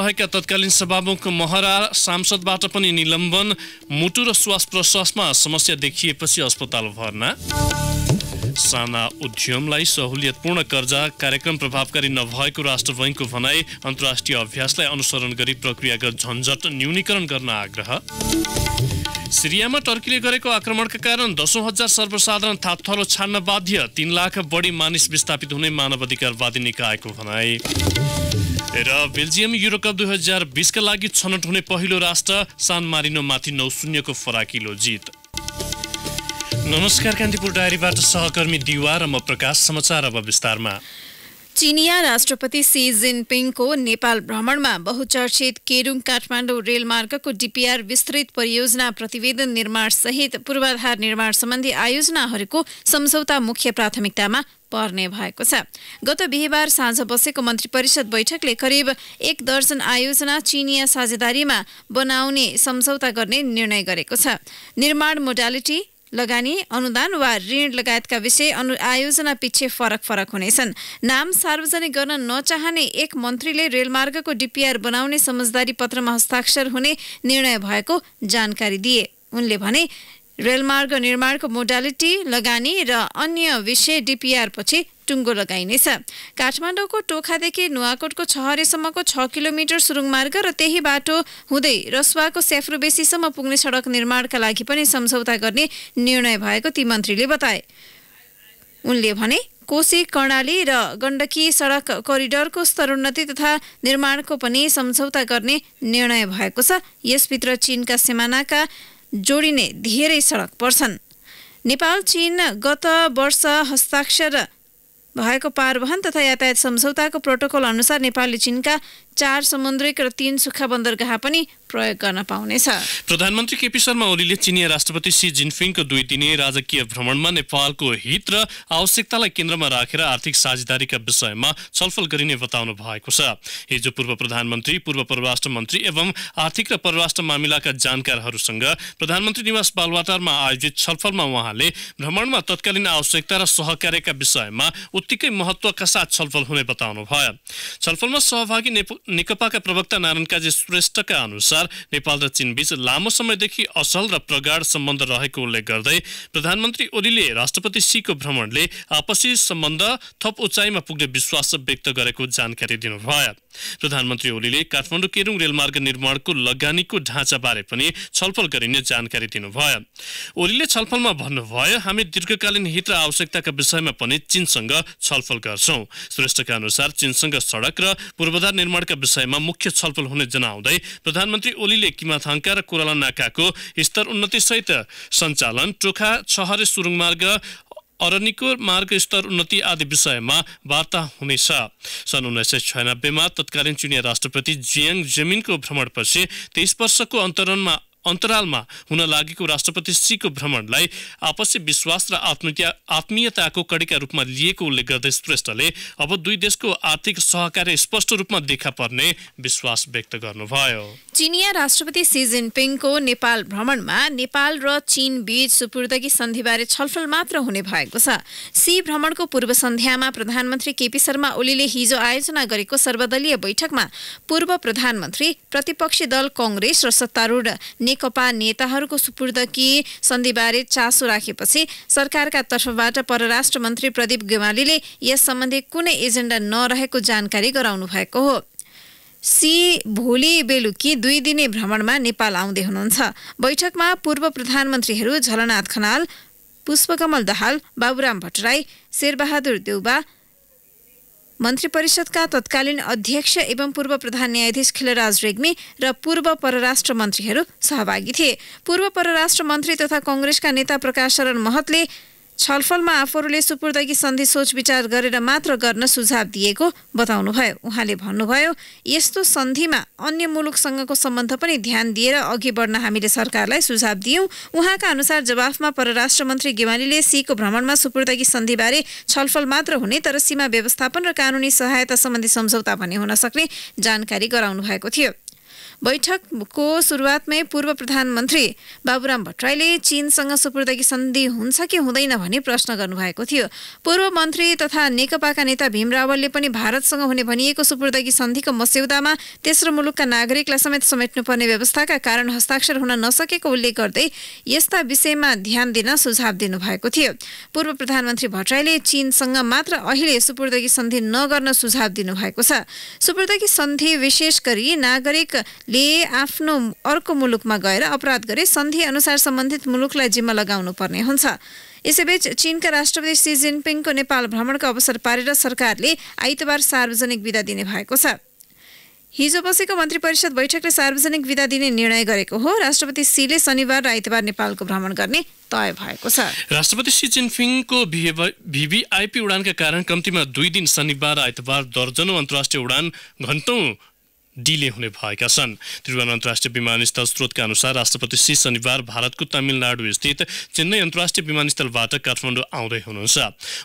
रहेका तत्कालीन सभामुख महरा सांसदबाट पनि निलम्बन मुटु र श्वास प्रश्वासमा समस्या देखिएपछि अस्पताल भर्ना साना उद्यमलाई सहुलियतपूर्ण कर्जा कार्यक्रम प्रभावकारी नभएको राष्ट्र बैङ्कको भनाई अन्तर्राष्ट्रिय अभ्यासलाई अनुसरण गरी प्रक्रियागत झन्झट न्यूनीकरण गर्न आग्रह सिरियामा टर्कीले गरेको आक्रमणका कारण दसौँ हजार सर्वसाधारण थापथलो छाड्न बाध्य तीन लाख बढी मानिस विस्थापित हुने मानवाधिकारवादी निकायको भनाई र बेल्जियम युरोकप दुई हजार बिसका लागि छनौट हुने पहिलो राष्ट्र सान मारिनोमाथि नौ शून्यको फराकिलो जित नमस्कार कान्तिपुर डायरीबाट सहकर्मी दिवा र म प्रकाश समाचार अब विस्तारमा चिनिया राष्ट्रपति सी जिनपिङको नेपाल भ्रमणमा बहुचर्चित केरुङ काठमाडौँ रेलमार्गको डिपिआर विस्तृत परियोजना प्रतिवेदन निर्माण सहित पूर्वाधार निर्माण सम्बन्धी आयोजनाहरूको सम्झौता मुख्य प्राथमिकतामा पर्ने भएको छ गत बिहिबार साँझ बसेको मन्त्री परिषद बैठकले करिब एक दर्जन आयोजना चिनिया साझेदारीमा बनाउने सम्झौता गर्ने निर्णय गरेको छ निर्माण मोडालिटी लगानी अनुदान वा ऋण लगायतका विषय अनु आयोजना पछि फरक फरक हुनेछन् नाम सार्वजनिक गर्न नचाहने एक मन्त्रीले रेलमार्गको डिपिआर बनाउने समझदारी पत्रमा हस्ताक्षर हुने निर्णय भएको जानकारी दिए उनले भने रेलमार्ग निर्माणको मोडालिटी लगानी र अन्य विषय डिपिआर पछि टुङ्गो लगाइनेछ काठमाडौँको टोखादेखि नुवाकोटको छहरेसम्मको छ किलोमिटर सुरुङ मार्ग र त्यही बाटो हुँदै रसुवाको सेफ्रोबेसीसम्म पुग्ने सडक निर्माणका लागि पनि सम्झौता गर्ने निर्णय भएको ती मन्त्रीले बताए उनले भने कोशी कर्णाली र गण्डकी सडक करिडरको स्तरोन्नति तथा निर्माणको पनि सम्झौता गर्ने निर्णय भएको छ यसभित्र चीनका सिमानाका जोडिने धेरै सडक पर्छन् नेपाल चीन गत वर्ष हस्ताक्षर भएको पारवहन तथा यातायात सम्झौताको प्रोटोकल अनुसार नेपालले चीनका चार समुद्रिक र तीन सुक्खा बन्दरगाह पनि प्रयोग गर्न पाउनेछ प्रधानमन्त्री केपी शर्मा ओलीले चिनिया राष्ट्रपति सी जिनपिङको दुई दिने राजकीय भ्रमणमा नेपालको हित र आवश्यकतालाई केन्द्रमा राखेर आर्थिक साझेदारीका विषयमा छलफल गरिने बताउनु भएको छ हिजो पूर्व प्रधानमन्त्री पूर्व परराष्ट्र मन्त्री एवं आर्थिक र परराष्ट्र मामिलाका जानकारहरूसँग प्रधानमन्त्री निवास बालवाटारमा आयोजित छलफलमा उहाँले भ्रमणमा तत्कालीन आवश्यकता र सहकार्यका विषयमा उत्तिकै महत्त्वका साथ छलफल हुने बताउनु भयो छलफलमा सहभागी नेकपाका प्रवक्ता नारायण काजी श्रेष्ठका अनुसार नेपाल र चीनबीच लामो समयदेखि असल र प्रगाढ सम्बन्ध रहेको उल्लेख गर्दै प्रधानमन्त्री ओलीले राष्ट्रपति सीको भ्रमणले आपसी सम्बन्ध थप उचाइमा पुग्ने विश्वास व्यक्त गरेको जानकारी दिनुभयो प्रधानमन्त्री ओलीले काठमाडौँ केरुङ रेलमार्ग निर्माणको लगानीको ढाँचाबारे पनि छलफल गरिने जानकारी दिनुभयो ओलीले छलफलमा भन्नुभयो हामी दीर्घकालीन हित र आवश्यकताका विषयमा पनि चीनसँग छलफल गर्छौं श्रेष्ठका अनुसार चीनसँग सड़क र पूर्वाधार निर्माण निर्माणका विषयमा मुख्य छलफल हुने जनाउँदै प्रधानमन्त्री ओलीले किमाथाङका र कोराला नाकाको स्तर उन्नतिसहित सञ्चालन टोखा छहरे सुरुङ मार्ग अरनिको मार्ग स्तर उन्नति आदि विषयमा वार्ता हुनेछ सन् उन्नाइस सय छयानब्बेमा तत्कालीन चुनिया राष्ट्रपति जियाङ जेमिनको भ्रमणपछि तेइस वर्षको अन्तरणमा अन्तरालमा हुन लागेको राष्ट्रपति सीको भ्रमणलाई आपसी विश्वास र आत्मीयताको कडीका रूपमा लिएको उल्लेख गर्दै श्रेष्ठले अब दुई देशको आर्थिक सहकार्य स्पष्ट रूपमा देखा पर्ने विश्वास व्यक्त गर्नुभयो चिनिया राष्ट्रपति सी जिनपिङको नेपाल भ्रमणमा नेपाल र चीन बीच सुपूर्दगी सन्धिबारे छलफल मात्र हुने भएको छ सी भ्रमणको पूर्व सन्ध्यामा प्रधानमन्त्री केपी शर्मा ओलीले हिजो आयोजना गरेको सर्वदलीय बैठकमा पूर्व प्रधानमन्त्री प्रतिपक्षी दल कङ्ग्रेस र सत्तारूढ नेकपा नेताहरूको सुपूर्दकी सन्धिबारे चासो राखेपछि सरकारका तर्फबाट परराष्ट्र मन्त्री प्रदीप गेवालीले यस सम्बन्धी कुनै एजेन्डा नरहेको जानकारी गराउनु भएको हो सी भोलि बेलुकी दुई दिने भ्रमणमा नेपाल आउँदै हुनुहुन्छ बैठकमा पूर्व प्रधानमन्त्रीहरू झलनाथ खनाल पुष्पकमल दाहाल बाबुराम भट्टराई शेरबहादुर देउबा मन्त्री परिषदका तत्कालीन अध्यक्ष एवं पूर्व प्रधान न्यायाधीश खिलराज रेग्मी र पूर्व परराष्ट्र मन्त्रीहरू सहभागी थिए पूर्व परराष्ट्र मन्त्री तथा कङ्ग्रेसका नेता प्रकाश शरण महतले छलफलमा आफूहरूले सुपुर्दगी सन्धि सोच विचार गरेर मात्र गर्न सुझाव दिएको बताउनुभयो उहाँले भन्नुभयो यस्तो सन्धिमा अन्य मुलुकसँगको सम्बन्ध पनि ध्यान दिएर अघि बढ्न हामीले सरकारलाई सुझाव दियौँ उहाँका अनुसार जवाफमा परराष्ट्र मन्त्री गेवालीले सीको भ्रमणमा सुपुर्दगी सन्धिबारे छलफल मात्र हुने तर सीमा व्यवस्थापन र कानुनी सहायता सम्बन्धी सम्झौता भने हुन सक्ने जानकारी गराउनु भएको थियो बैठकको सुरुवातमै पूर्व प्रधानमन्त्री बाबुराम भट्टराईले चीनसँग सुपुर्दगी सन्धि हुन्छ कि हुँदैन भन्ने प्रश्न गर्नुभएको थियो पूर्व मन्त्री तथा नेकपाका नेता भीम रावलले पनि भारतसँग हुने भनिएको सुपुर्दगी सन्धिको मस्यौदामा तेस्रो मुलुकका नागरिकलाई समेत समेट्नुपर्ने व्यवस्थाका कारण हस्ताक्षर हुन नसकेको उल्लेख गर्दै यस्ता विषयमा ध्यान दिन सुझाव दिनुभएको थियो पूर्व प्रधानमन्त्री भट्टराईले चीनसँग मात्र अहिले सुपुर्दगी सन्धि नगर्न सुझाव दिनुभएको छ सुपुर्दगी सन्धि विशेष गरी नागरिक ले आफ्नो अर्को मुलुकमा गएर अपराध गरे सन्धि अनुसार सम्बन्धित मुलुकलाई जिम्मा लगाउनु पर्ने हुन्छ यसैबीच चीनका राष्ट्रपति सी जिनपिङको नेपाल भ्रमणको अवसर पारेर सरकारले आइतबार सार्वजनिक विदा दिने भएको छ हिजो बसेको मन्त्री परिषद बैठकले सार्वजनिक विदा दिने निर्णय गरेको हो राष्ट्रपति सीले शनिबार र आइतबार नेपालको भ्रमण गर्ने तय भएको छ राष्ट्रपति सी जिनपिङको भिभिआइपी उडानका कारण कम्तीमा दुई दिन शनिबार आइतबार दर्जनौ अन्तर्राष्ट्रिय उडान घन्टौँ डिले हुने भएका छन् त्रिभुवन अन्तर्राष्ट्रिय विमानस्थल स्रोतका अनुसार राष्ट्रपति श्री शनिबार भारतको तमिलनाडु स्थित चेन्नई अन्तर्राष्ट्रिय विमानस्थलबाट काठमाडौँ आउँदै हुनुहुन्छ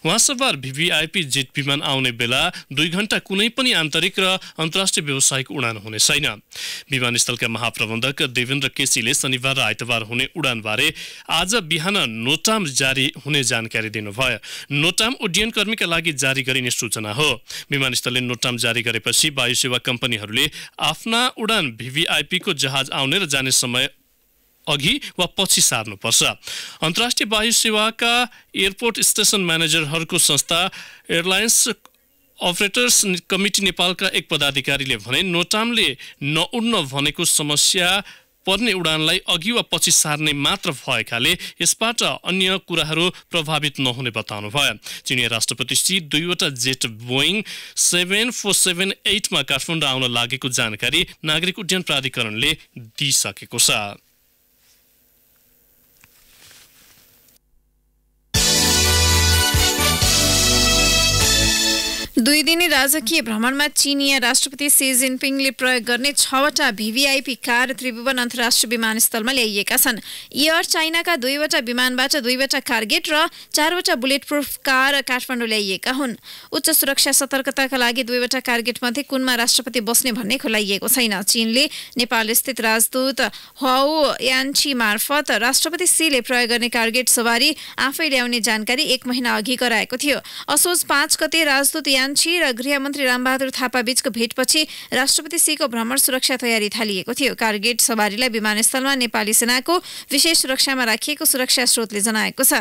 उहाँ सबबार भिभिआइपी जेट विमान आउने बेला दुई घण्टा कुनै पनि आन्तरिक र अन्तर्राष्ट्रिय व्यावसायिक उडान हुने छैन विमानस्थलका महाप्रबन्धक देवेन्द्र केसीले शनिबार र आइतबार हुने उडानबारे आज बिहान नोटाम जारी हुने जानकारी दिनुभयो नोटाम उड्डयन कर्मीका लागि जारी गरिने सूचना हो विमानस्थलले नोटाम जारी गरेपछि वायु सेवा कम्पनीहरूले आफ्ना उडान भिभिआइपीको जहाज आउने र जाने समय अघि वा पछि सार्नुपर्छ अन्तर्राष्ट्रिय वायु सेवाका एयरपोर्ट स्टेसन म्यानेजरहरूको संस्था एयरलाइन्स अपरेटर्स कमिटी नेपालका एक पदाधिकारीले भने नोटामले नउड्न भनेको समस्या पर्ने उडानलाई अघि वा पछि सार्ने मात्र भएकाले यसबाट अन्य कुराहरू प्रभावित नहुने बताउनु भयो चिनिया राष्ट्रपति सी दुईवटा jet Boeing seven four seven एटमा काठमाडौँ आउन लागेको जानकारी नागरिक उड्डयन प्राधिकरणले दिइसकेको छ दुई दिने राजकीय भ्रमणमा चिनिया राष्ट्रपति सी जिनपिङले प्रयोग गर्ने छवटा भिभिआइपी कार त्रिभुवन अन्तर्राष्ट्रिय विमानस्थलमा ल्याइएका छन् एयर चाइनाका दुईवटा विमानबाट दुईवटा कार्गेट र चारवटा बुलेट प्रुफ कार काठमाडौँ ल्याइएका हुन् उच्च सुरक्षा सतर्कताका लागि दुईवटा मध्ये कुनमा राष्ट्रपति बस्ने भन्ने खुलाइएको छैन चीनले स्थित राजदूत हौ यान्ची मार्फत राष्ट्रपति सीले प्रयोग गर्ने कार्गेट सवारी आफै ल्याउने जानकारी एक महिना अघि गराएको थियो असोज पाँच गते राजदूत यान मन्त्री र गृहमन्त्री रामबहादुर थापा बीचको भेटपछि राष्ट्रपति सीको भ्रमण सुरक्षा तयारी थालिएको थियो कारगेट सवारीलाई विमानस्थलमा नेपाली सेनाको विशेष सुरक्षामा राखिएको सुरक्षा स्रोतले जनाएको छ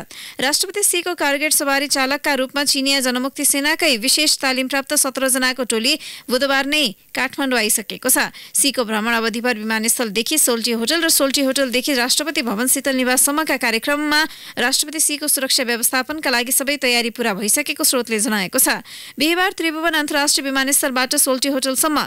राष्ट्रपति सीको कारगेट सवारी चालकका रूपमा चिनिया जनमुक्ति सेनाकै विशेष तालिम प्राप्त सत्रजनाको टोली बुधबार नै काठमाडौँ आइसकेको छ सीको भ्रमण अवधिभर विमानस्थलदेखि सोल्टी होटल र सोल्टी होटलदेखि राष्ट्रपति भवन शीतल निवाससम्मका कार्यक्रममा राष्ट्रपति सीको सुरक्षा व्यवस्थापनका लागि सबै तयारी पूरा भइसकेको स्रोतले जनाएको छ शुक्रबार त्रिभुवन अन्तर्राष्ट्रिय विमानस्थलबाट सोल्टी होटलसम्म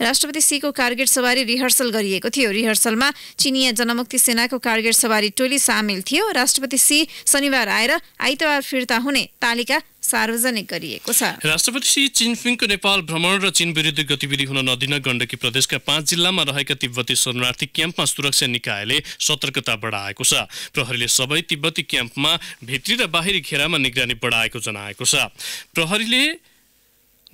राष्ट्रपति सीको कारगेट सवारी रिहर्सल गरिएको थियो रिहर्सलमा चिनिया जनमुक्ति सेनाको कारगेट सवारी टोली सामेल थियो राष्ट्रपति सी शनिबार आएर आइतबार फिर्ता हुने तालिका सार्वजनिक गरिएको छ राष्ट्रपति सी चिनफिङको नेपाल भ्रमण र चीन विरुद्ध गतिविधि हुन नदिन गण्डकी प्रदेशका पाँच जिल्लामा रहेका तिब्बती शरणार्थी क्याम्पमा सुरक्षा निकायले सतर्कता बढाएको छ प्रहरीले सबै तिब्बती क्याम्पमा भित्री र बाहिरी घेरामा निगरानी बढाएको जनाएको छ प्रहरीले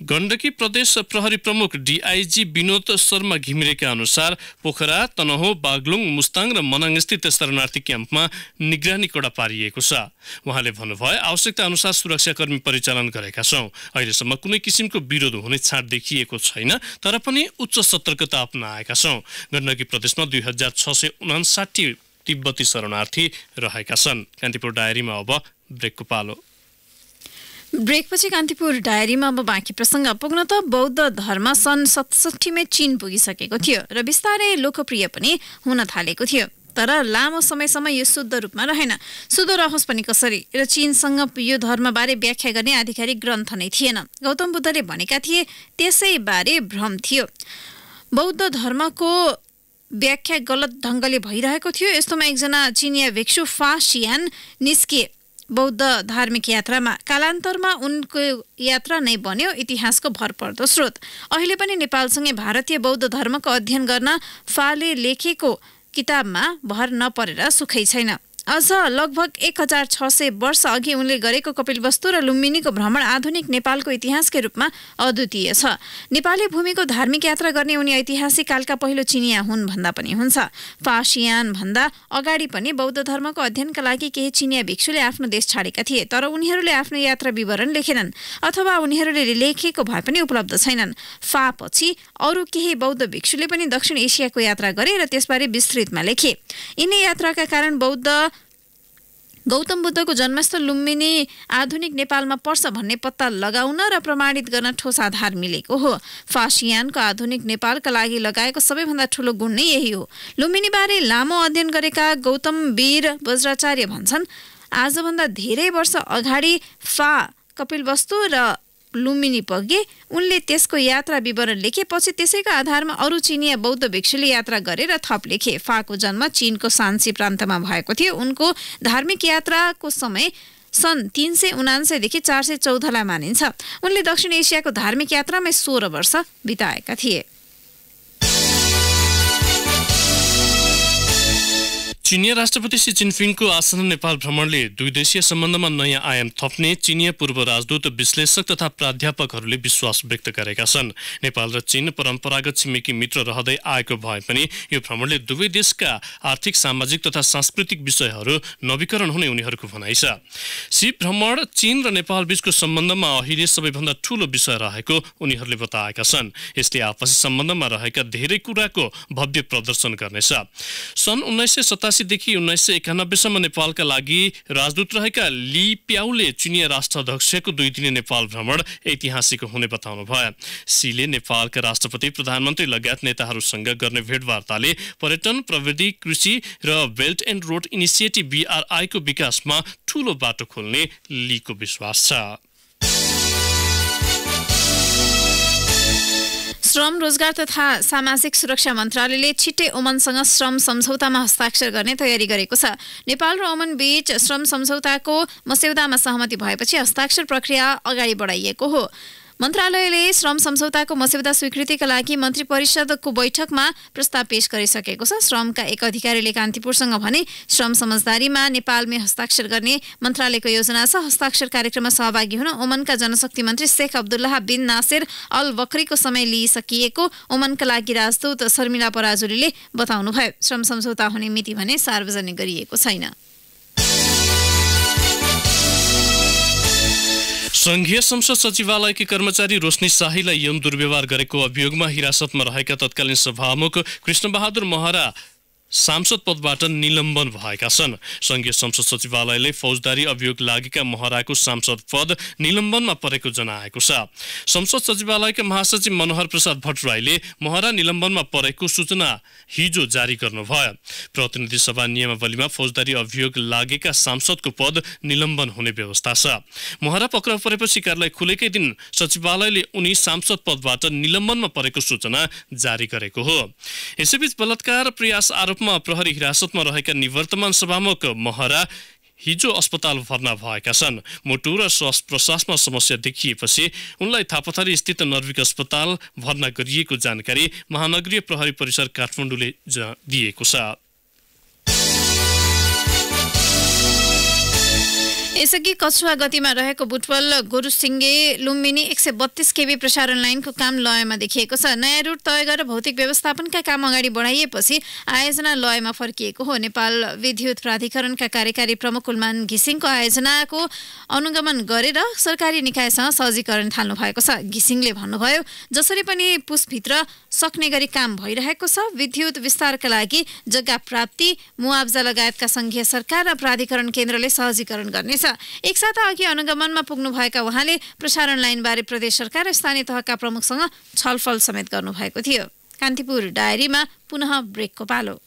गण्डकी प्रदेश प्रहरी प्रमुख डिआइजी विनोद शर्मा घिमिरेका अनुसार पोखरा तनहो बागलुङ मुस्ताङ र मनाङस्थित शरणार्थी क्याम्पमा निगरानी कडा पारिएको छ उहाँले भन्नुभयो आवश्यकता अनुसार सुरक्षाकर्मी परिचालन गरेका छौँ अहिलेसम्म कुनै किसिमको विरोध हुने छाँट देखिएको छैन तर पनि उच्च सतर्कता अप्नाएका छौँ गण्डकी प्रदेशमा दुई हजार छ सय उनासाठी तिब्बती शरणार्थी रहेका छन् कान्तिपुर डायरीमा अब ब्रेकको पालो ब्रेकपछि कान्तिपुर डायरीमा अब बाँकी प्रसङ्ग पुग्न त बौद्ध धर्म सन् सतसठीमै चीन पुगिसकेको थियो र बिस्तारै लोकप्रिय पनि हुन थालेको थियो तर लामो समयसम्म यो शुद्ध रूपमा रहेन शुद्ध रहोस् पनि कसरी र चिनसँग यो धर्मबारे व्याख्या गर्ने आधिकारिक ग्रन्थ नै थिएन गौतम बुद्धले भनेका थिए त्यसैबारे भ्रम थियो बौद्ध धर्मको व्याख्या गलत ढङ्गले भइरहेको थियो यस्तोमा एकजना चिनिया भिक्षु फा सियान निस्किए बौद्ध धार्मिक यात्रामा कालान्तरमा उनको यात्रा नै बन्यो इतिहासको भरपर्दो स्रोत अहिले पनि नेपालसँगै भारतीय बौद्ध धर्मको अध्ययन गर्न फाले लेखेको किताबमा भर नपरेर सुखै छैन अझ लगभग एक हजार छ सय वर्ष अघि उनले गरेको कपिल वस्तु र लुम्बिनीको भ्रमण आधुनिक नेपालको इतिहासकै रूपमा अद्वितीय छ नेपाली भूमिको धार्मिक यात्रा गर्ने उनी ऐतिहासिक कालका पहिलो चिनिया हुन् भन्दा पनि हुन्छ फासियान भन्दा अगाडि पनि बौद्ध धर्मको अध्ययनका लागि केही चिनिया भिक्षुले आफ्नो देश छाडेका थिए तर उनीहरूले आफ्नो यात्रा विवरण लेखेनन् अथवा उनीहरूले लेखेको भए पनि उपलब्ध छैनन् फा पछि अरू केही बौद्ध भिक्षुले पनि दक्षिण एसियाको यात्रा गरे र त्यसबारे विस्तृतमा लेखे यिनै यात्राका कारण बौद्ध गौतम बुद्धको जन्मस्थल लुम्बिनी आधुनिक नेपालमा पर्छ भन्ने पत्ता लगाउन र प्रमाणित गर्न ठोस आधार मिलेको हो फासियानको आधुनिक नेपालका लागि लगाएको सबैभन्दा ठुलो गुण नै यही हो लुम्बिनीबारे लामो अध्ययन गरेका गौतम वीर वज्राचार्य भन्छन् आजभन्दा धेरै वर्ष अगाडि फा वस्तु र लुम्बिनी पगे उनले त्यसको यात्रा विवरण लेखे पछि त्यसैको आधारमा अरू चिनिया बौद्ध भिक्षुले यात्रा गरेर थप लेखे फाको जन्म चिनको सान्सी प्रान्तमा भएको थियो उनको धार्मिक यात्राको समय सन् तिन सय उनान्सयदेखि चार सय चौधलाई मानिन्छ उनले दक्षिण एसियाको धार्मिक यात्रामै सोह्र वर्ष बिताएका थिए चिनिया राष्ट्रपति सी चिनफिङको आसन नेपाल भ्रमणले दुई देशीय सम्बन्धमा नयाँ आयाम थप्ने चिनिया पूर्व राजदूत विश्लेषक तथा प्राध्यापकहरूले विश्वास व्यक्त गरेका छन् नेपाल र चीन परम्परागत छिमेकी मित्र रहँदै आएको भए पनि यो भ्रमणले दुवै देशका आर्थिक सामाजिक तथा सांस्कृतिक विषयहरू नवीकरण हुने उनीहरूको भनाइ छ सी भ्रमण चीन र नेपाल बीचको सम्बन्धमा अहिले सबैभन्दा ठूलो विषय रहेको उनीहरूले बताएका छन् यसले आपसी सम्बन्धमा रहेका धेरै कुराको भव्य प्रदर्शन गर्नेछ सन् उन्नाइस उन्नाइसदेखि उन्नाइस सय एकानब्बेसम्म नेपालका लागि राजदूत रहेका ली प्याउले चिनिया राष्ट्रध्यक्षको दुई दिने नेपाल भ्रमण ऐतिहासिक हुने बताउनु भयो सीले नेपालका राष्ट्रपति प्रधानमन्त्री लगायत नेताहरूसँग गर्ने भेटवार्ताले पर्यटन प्रविधि कृषि र बेल्ट एन्ड रोड इनिसिएटिभ बिआरआईको विकासमा ठूलो बाटो खोल्ने लीको विश्वास छ श्रम रोजगार तथा सामाजिक सुरक्षा मन्त्रालयले छिट्टै ओमनसँग श्रम सम्झौतामा हस्ताक्षर गर्ने तयारी गरेको छ नेपाल र ओमन बीच श्रम सम्झौताको मस्यौदामा सहमति भएपछि हस्ताक्षर प्रक्रिया अगाडि बढाइएको हो मन्त्रालयले श्रम सम्झौताको मस्यौदा स्वीकृतिका लागि मन्त्री परिषदको बैठकमा प्रस्ताव पेश गरिसकेको छ श्रमका एक अधिकारीले कान्तिपुरसँग भने श्रम समझदारीमा नेपालमै हस्ताक्षर गर्ने मन्त्रालयको योजना छ हस्ताक्षर कार्यक्रममा सहभागी हुन ओमनका जनशक्ति मन्त्री Sheikh Abdullah bin Nasser Al बक्रीको समय लिइसकिएको ओमनका लागि राजदूत शर्मिला पराजुलीले बताउनुभयो श्रम सम्झौता हुने मिति भने सार्वजनिक गरिएको छैन संघीय संसद सचिवालयकी कर्मचारी रोशनी शाहीलाई यौन दुर्व्यवहार गरेको अभियोगमा हिरासतमा रहेका तत्कालीन सभामुख कृष्णबहादुर महरा सांसद पदबाट निलम्बन भएका छन् संघीय संसद सचिवालयले फौजदारी अभियोग लागेका महराको सांसद पद निलम्बनमा परेको जनाएको छ संसद सचिवालयका महासचिव मनोहर प्रसाद भट्टराईले महरा निलम्बनमा परेको सूचना हिजो जारी गर्नुभयो प्रतिनिधि सभा नियमावलीमा फौजदारी अभियोग लागेका सांसदको पद निलम्बन हुने व्यवस्था छ महरा पक्राउ परेपछि कार्यालय खुलेकै दिन सचिवालयले उनी सांसद पदबाट निलम्बनमा परेको सूचना जारी गरेको हो यसैबीच बलात्कार प्रयास आरोप रूपमा प्रहरी हिरासतमा रहेका निवर्तमान सभामुख महरा हिजो अस्पताल भर्ना भएका छन् मुटु र श्वास प्रश्वासमा समस्या देखिएपछि उनलाई थापाथरी स्थित नर्विक अस्पताल भर्ना गरिएको जानकारी महानगरीय प्रहरी परिसर काठमाडौँले दिएको छ यसअघि कछुवा गतिमा रहेको बुटवल गोरुसिङ्गे लुम्बिनी एक सय बत्तीस केबी प्रसारण लाइनको काम लयमा देखिएको छ नयाँ रुट तय गरेर भौतिक व्यवस्थापनका काम अगाडि बढाइएपछि आयोजना लयमा फर्किएको हो नेपाल विद्युत प्राधिकरणका कार्यकारी प्रमुख कुलमान घिसिङको आयोजनाको अनुगमन गरेर सरकारी निकायसँग सहजीकरण थाल्नु भएको छ घिसिङले भन्नुभयो जसरी पनि पुसभित्र सक्ने गरी काम भइरहेको छ विद्युत विस्तारका लागि जग्गा प्राप्ति मुआब्जा लगायतका संघीय सरकार र प्राधिकरण केन्द्रले सहजीकरण गर्नेछ एक साता अघि अनुगमनमा पुग्नुभएका उहाँले प्रसारण लाइनबारे प्रदेश सरकार र स्थानीय तहका प्रमुखसँग छलफल समेत गर्नुभएको थियो कान्तिपुर डायरीमा पुनः ब्रेकको पालो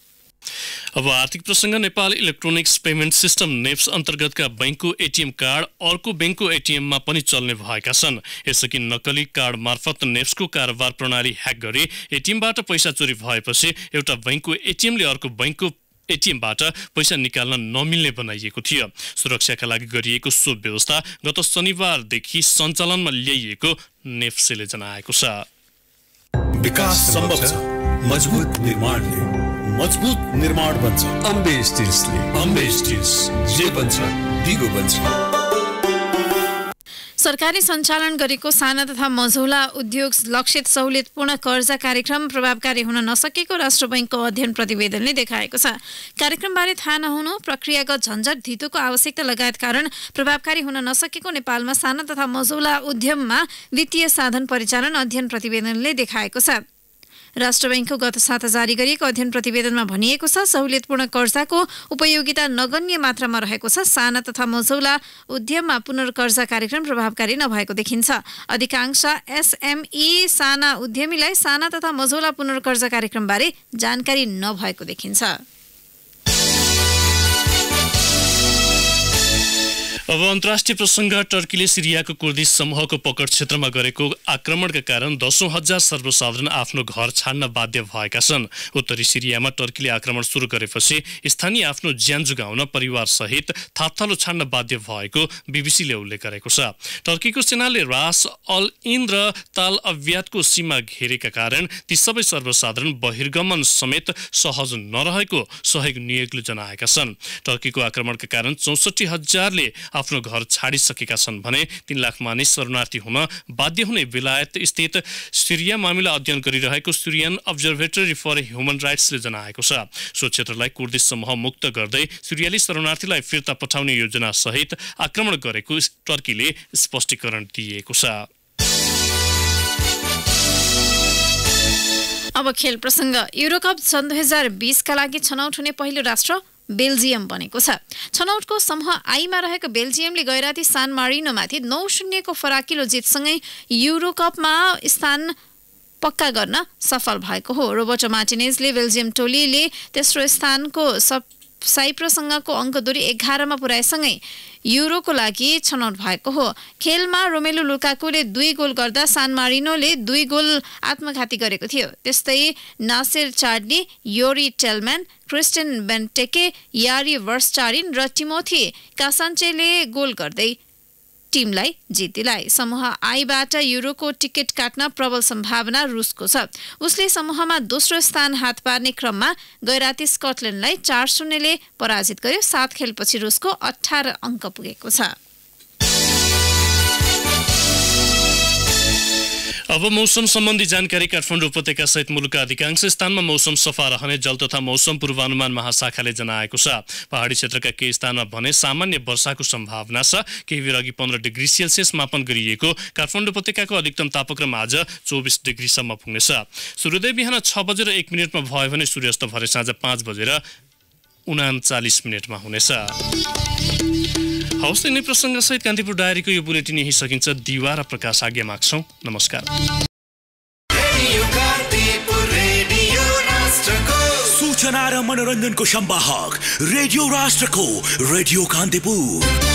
अब आर्थिक प्रसङ्ग नेपाल इलेक्ट्रोनिक्स पेमेन्ट सिस्टम नेप्स अन्तर्गतका बैङ्कको एटिएम कार्ड अर्को ब्याङ्कको एटिएममा पनि चल्ने भएका छन् यसअघि नक्कली कार्ड मार्फत नेप्सको कारोबार प्रणाली ह्याक गरी एटिएमबाट पैसा चोरी भएपछि एउटा बैङ्कको एटिएमले अर्को बैङ्कको एटिएमबाट पैसा निकाल्न नमिल्ने बनाइएको थियो सुरक्षाका लागि गरिएको सो व्यवस्था गत शनिबारदेखि सञ्चालनमा ल्याइएको नेप्सेले जनाएको छ विकास सम्भव छ मजबुत निर्माणले मजबुत निर्माण बन्छ अम्बे स्टिल्सले अम्बे स्टिल्स जे बन्छ दिगो बन्छ सरकारी सञ्चालन गरेको साना तथा मझौला उद्योग लक्षित सहुलियतपूर्ण कर्जा कार्यक्रम प्रभावकारी हुन नसकेको राष्ट्र बैङ्कको अध्ययन प्रतिवेदनले देखाएको छ कार्यक्रमबारे थाहा नहुनु प्रक्रियागत झन्झट धितोको आवश्यकता लगायत कारण प्रभावकारी हुन नसकेको नेपालमा साना तथा मझौला उद्यममा वित्तीय साधन परिचालन अध्ययन प्रतिवेदनले देखाएको छ राष्ट्र ब्याङ्कको गत साता जारी गरिएको अध्ययन प्रतिवेदनमा भनिएको छ सहुलियतपूर्ण कर्जाको उपयोगिता नगण्य मात्रामा रहेको छ साना तथा मझौला उद्यममा पुनर्कर्जा कार्यक्रम प्रभावकारी नभएको देखिन्छ अधिकांश एसएमई साना उद्यमीलाई साना तथा मझौला पुनर्कर्जा कार्यक्रमबारे जानकारी नभएको देखिन्छ अब अन्तर्राष्ट्रिय प्रसङ्ग टर्कीले सिरियाको कुर्दी समूहको पकड क्षेत्रमा गरेको आक्रमणका कारण दसौँ हजार सर्वसाधारण आफ्नो घर छान्न बाध्य भएका छन् उत्तरी सिरियामा टर्कीले आक्रमण सुरु गरेपछि स्थानीय आफ्नो ज्यान जोगाउन परिवारसहित थात्थलो छान्न बाध्य भएको बिबिसीले उल्लेख गरेको छ टर्कीको सेनाले रास अल इन र ताल अभ्यातको सीमा घेरेका कारण ती सबै सर्वसाधारण बहिर्गमन समेत सहज नरहेको सहयोग नियोगले जनाएका छन् टर्कीको आक्रमणका कारण चौसठी हजारले आफ्नो घर छाडिसकेका छन् भने तीन लाख मानिस शरणार्थी हुन बाध्य हुने बेलायत स्थित सिरिया मामिला अध्ययन गरिरहेको सिरियन अब्जर्भेटरी फर ह्युमन राइट्सले जनाएको छ सो क्षेत्रलाई कुर्दी समूह मुक्त गर्दै सिरियाली शरणार्थीलाई फिर्ता पठाउने योजना सहित आक्रमण गरेको टर्कीले स्पष्टीकरण दिएको छ अब खेल प्रसङ्ग युरोकप सन् दुई हजार बिसका लागि छनौट हुने पहिलो राष्ट्र बेल्जियम बनेको छ छनौटको समूह आईमा रहेको बेल्जियमले गैराती सान मारिनोमाथि नौ शून्यको फराकिलो जितसँगै युरोकपमा स्थान पक्का गर्न सफल भएको हो रोबर्टो मार्टिनेजले बेल्जियम टोलीले तेस्रो स्थानको सब अङ्क दुरी एघारमा पुर्याएसँगै युरोको लागि छनौट भएको हो खेलमा रोमेलु लुकाकुले दुई गोल गर्दा सान मारिनोले दुई गोल आत्मघाती गरेको थियो त्यस्तै नासेर चार्डी योरी टेलम्यान क्रिस्टिन बेन्टेके यारी वर्स्टारिन र टिमोथी कासान्चेले गोल गर्दै टिमलाई जित दिलाए समूह आईबाट युरोको टिकट काट्न प्रबल सम्भावना रुसको छ उसले समूहमा दोस्रो स्थान हात पार्ने क्रममा गैराती स्कटल्यान्डलाई चार शून्यले पराजित गर्यो सात खेलपछि रुसको अठार अङ्क पुगेको छ अब मौसम सम्बन्धी जानकारी काठमाडौँ उपत्यका सहित मुलुकका अधिकांश स्थानमा मौसम सफा रहने जल तथा मौसम पूर्वानुमान महाशाखाले जनाएको छ पहाडी क्षेत्रका केही स्थानमा भने सामान्य वर्षाको सम्भावना छ केही बेर अघि पन्ध्र डिग्री सेल्सियस मापन गरिएको काठमाडौँ उपत्यकाको अधिकतम तापक्रम आज चौबिस डिग्रीसम्म पुग्नेछ सूर्योदय बिहान छ बजेर एक मिनटमा भयो भने सूर्यास्त भरे साँझ पाँच बजेर उनाचालिस मिनटमा हुनेछ हौस् यिनै सहित कान्तिपुर डायरीको यो बुलेटिन यही सकिन्छ दिवा र प्रकाश आज्ञा माग्छौँ नमस्कार सूचना र मनोरञ्जनको सम्वाहक रेडियो राष्ट्रको रेडियो कान्तिपुर